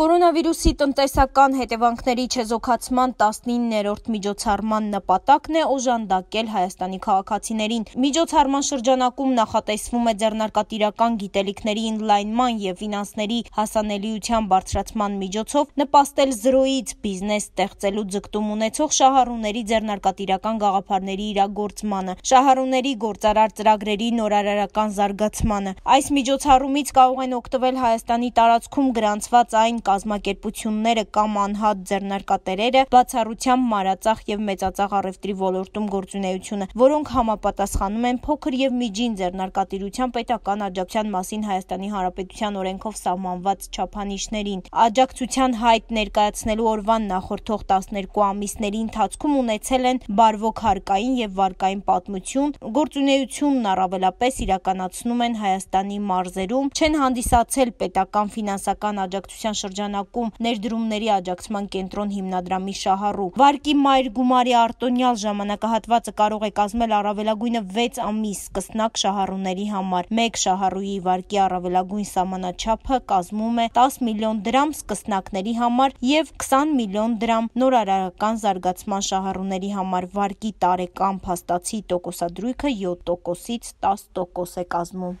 Կորոնավիրուսի տնտեսական հետևանքների չեզոքացման 19-րդ միջոցառման նպատակն է օժանդակել Հայաստանի քաղաքացիներին։ Միջոցառման շրջանակում նախատեսվում է ձեռնարկատիրական գիտելիքների ընդլայնման եւ ֆինանսների հասանելիության բարձրացման միջոցով նպաստել զրոյից բիզնես ստեղծելու ձգտում ունեցող շահառուների ձեռնարկատիրական գաղափարների իրագործմանը, շահառուների գործարար ծրագրերի նորարարական զարգացմանը։ Այս միջոցառումից կարող են օգտվել Հայաստանի տարածքում գրանցված այն կազմակերպությունները կամ անհատ ձեռնարկատերերը բացառությամբ մարածախ եւ մեծածախ առևտրի ոլորտում գործունեությունը, որոնք համապատասխանում են փոքր եւ միջին ձեռնարկատիրության պետական աջակցության մասին Հայաստանի Հանրապետության օրենքով սահմանված չափանիշներին։ Աջակցության հայտ ներկայացնելու օրվան նախորդող 12 ամիսների ընթացքում ունեցել են բարվոք հարկային եւ վարկային պատմություն, գործունեությունն առավելապես իրականացնում են Հայաստանի մարզերում, չեն հանդիսացել պետական ֆինանսական աջակցության շրջան շրջանակում ներդրումների աջակցման կենտրոն հիմնադրամի շահառու։ Վարկի մայր Գումարի արտոնյալ ժամանակահատվածը կարող է կազմել առավելագույնը 6 ամիս սկսնակ շահառուների համար։ Մեկ շահառուի վարկի առավելագույն սահմանաչափը կազմում է 10 միլիոն դրամ սկսնակների համար եւ 20 միլիոն դրամ նորարարական զարգացման շահառուների համար վարկի տարեկան փաստացի տոկոսադրույքը 7%-ից 10% է կազմում։